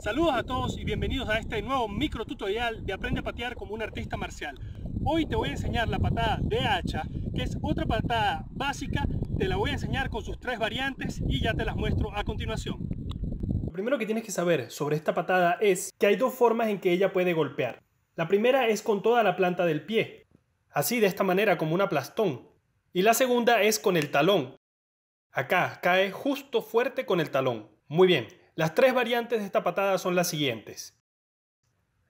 Saludos a todos y bienvenidos a este nuevo micro tutorial de Aprende a patear como un artista marcial. Hoy te voy a enseñar la patada de hacha, que es otra patada básica, te la voy a enseñar con sus tres variantes y ya te las muestro a continuación. Lo primero que tienes que saber sobre esta patada es que hay dos formas en que ella puede golpear. La primera es con toda la planta del pie, así de esta manera como un aplastón. Y la segunda es con el talón. Acá cae justo fuerte con el talón. Muy bien, las tres variantes de esta patada son las siguientes.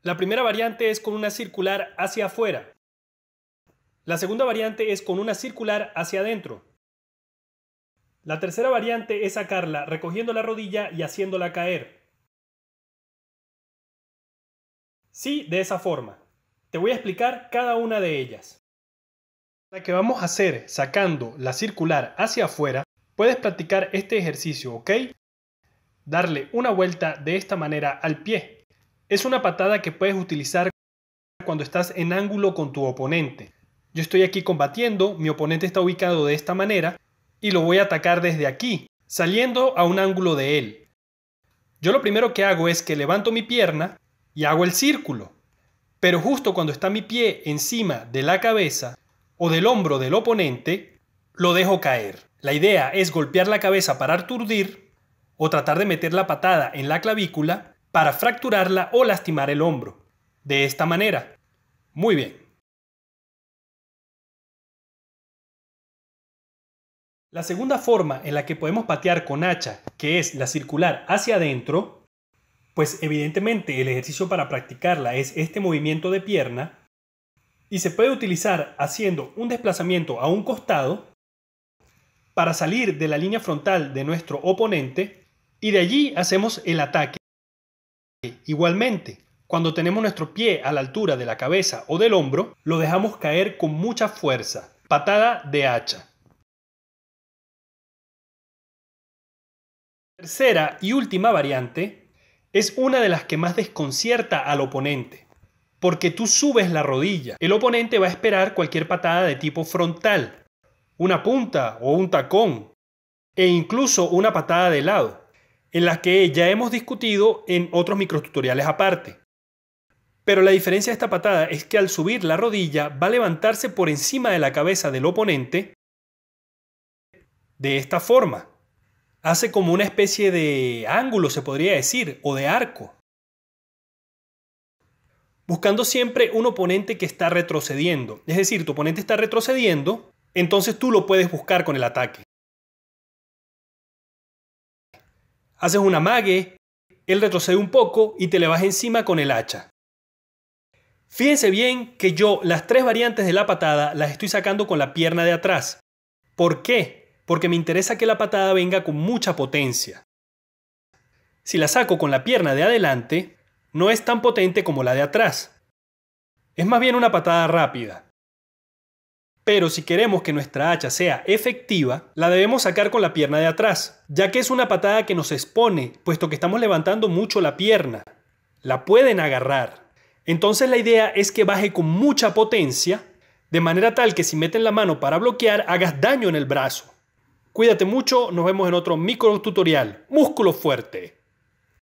La primera variante es con una circular hacia afuera. La segunda variante es con una circular hacia adentro. La tercera variante es sacarla recogiendo la rodilla y haciéndola caer. Sí, de esa forma. Te voy a explicar cada una de ellas. La que vamos a hacer sacando la circular hacia afuera, puedes practicar este ejercicio, ¿ok? darle una vuelta de esta manera al pie. Es una patada que puedes utilizar cuando estás en ángulo con tu oponente. Yo estoy aquí combatiendo, mi oponente está ubicado de esta manera y lo voy a atacar desde aquí, saliendo a un ángulo de él. Yo lo primero que hago es que levanto mi pierna y hago el círculo. Pero justo cuando está mi pie encima de la cabeza o del hombro del oponente, lo dejo caer. La idea es golpear la cabeza para aturdir o tratar de meter la patada en la clavícula para fracturarla o lastimar el hombro. De esta manera. Muy bien. La segunda forma en la que podemos patear con hacha, que es la circular hacia adentro, pues evidentemente el ejercicio para practicarla es este movimiento de pierna, y se puede utilizar haciendo un desplazamiento a un costado para salir de la línea frontal de nuestro oponente y de allí hacemos el ataque. Igualmente, cuando tenemos nuestro pie a la altura de la cabeza o del hombro, lo dejamos caer con mucha fuerza, patada de hacha. Tercera y última variante es una de las que más desconcierta al oponente, porque tú subes la rodilla. El oponente va a esperar cualquier patada de tipo frontal, una punta o un tacón, e incluso una patada de lado en las que ya hemos discutido en otros microtutoriales aparte. Pero la diferencia de esta patada es que al subir la rodilla va a levantarse por encima de la cabeza del oponente de esta forma. Hace como una especie de ángulo, se podría decir, o de arco. Buscando siempre un oponente que está retrocediendo. Es decir, tu oponente está retrocediendo, entonces tú lo puedes buscar con el ataque. haces una amague, él retrocede un poco y te le vas encima con el hacha. Fíjense bien que yo las tres variantes de la patada las estoy sacando con la pierna de atrás. ¿Por qué? Porque me interesa que la patada venga con mucha potencia. Si la saco con la pierna de adelante, no es tan potente como la de atrás. Es más bien una patada rápida. Pero si queremos que nuestra hacha sea efectiva, la debemos sacar con la pierna de atrás, ya que es una patada que nos expone, puesto que estamos levantando mucho la pierna. La pueden agarrar. Entonces la idea es que baje con mucha potencia, de manera tal que si meten la mano para bloquear, hagas daño en el brazo. Cuídate mucho, nos vemos en otro micro tutorial. Músculo fuerte.